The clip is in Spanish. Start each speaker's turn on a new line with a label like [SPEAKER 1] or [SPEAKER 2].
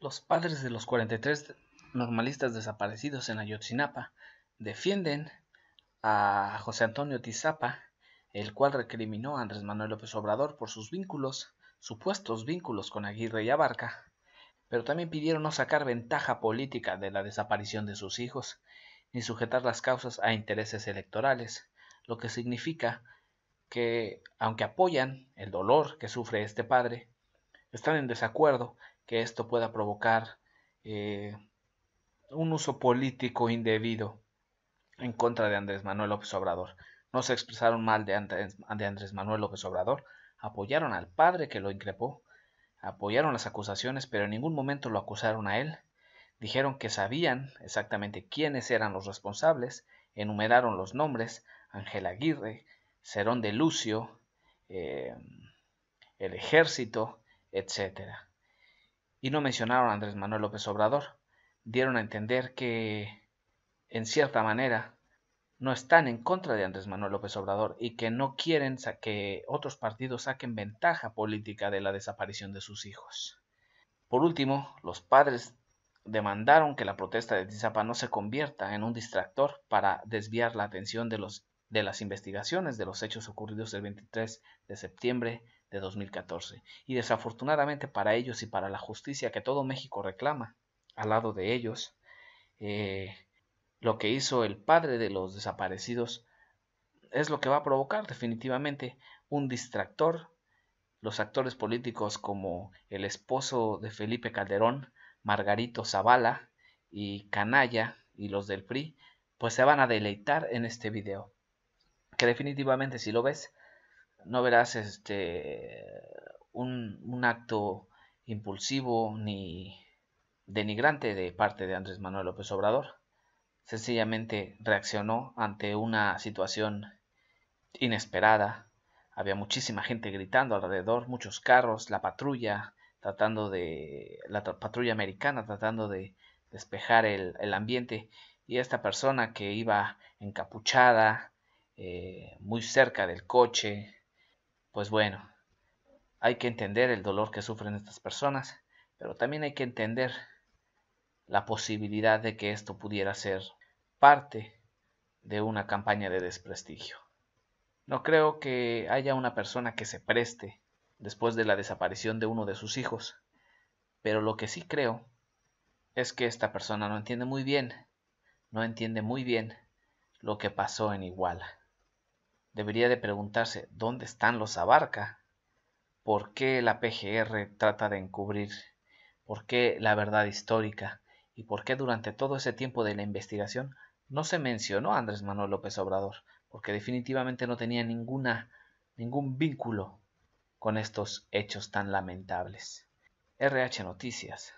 [SPEAKER 1] Los padres de los 43 normalistas desaparecidos en Ayotzinapa defienden a José Antonio Tizapa, el cual recriminó a Andrés Manuel López Obrador por sus vínculos, supuestos vínculos con Aguirre y Abarca, pero también pidieron no sacar ventaja política de la desaparición de sus hijos, ni sujetar las causas a intereses electorales, lo que significa que, aunque apoyan el dolor que sufre este padre, están en desacuerdo que esto pueda provocar eh, un uso político indebido en contra de Andrés Manuel López Obrador. No se expresaron mal de Andrés, Manuel López Obrador, apoyaron al padre que lo increpó, apoyaron las acusaciones, pero en ningún momento lo acusaron a él. Dijeron que sabían exactamente quiénes eran los responsables, enumeraron los nombres, Ángel Aguirre, Cerón de Lucio, eh, el ejército, etcétera y no mencionaron a Andrés Manuel López Obrador. Dieron a entender que, en cierta manera, no están en contra de Andrés Manuel López Obrador y que no quieren que otros partidos saquen ventaja política de la desaparición de sus hijos. Por último, los padres demandaron que la protesta de Tizapa no se convierta en un distractor para desviar la atención de, los, de las investigaciones de los hechos ocurridos el 23 de septiembre de 2014. Y desafortunadamente para ellos y para la justicia que todo México reclama, al lado de ellos, eh, lo que hizo el padre de los desaparecidos es lo que va a provocar definitivamente un distractor. Los actores políticos como el esposo de Felipe Calderón, Margarito Zavala y Canalla y los del PRI, pues se van a deleitar en este video. Que definitivamente si lo ves, no verás este un, acto impulsivo ni denigrante de parte de Andrés Manuel López Obrador. Sencillamente reaccionó ante una situación inesperada. Había muchísima gente gritando alrededor, muchos carros, la patrulla tratando de la patrulla americana tratando de despejar el, ambiente y esta persona que iba encapuchada eh, muy cerca del coche pues bueno, hay que entender el dolor que sufren estas personas, pero también hay que entender la posibilidad de que esto pudiera ser parte de una campaña de desprestigio. No creo que haya una persona que se preste después de la desaparición de uno de sus hijos, pero lo que sí creo es que esta persona no entiende muy bien, no entiende muy bien lo que pasó en Iguala debería de preguntarse dónde están los abarca, por qué la PGR trata de encubrir, por qué la verdad histórica y por qué durante todo ese tiempo de la investigación no se mencionó a Andrés Manuel López Obrador, porque definitivamente no tenía ninguna, ningún vínculo con estos hechos tan lamentables. RH Noticias.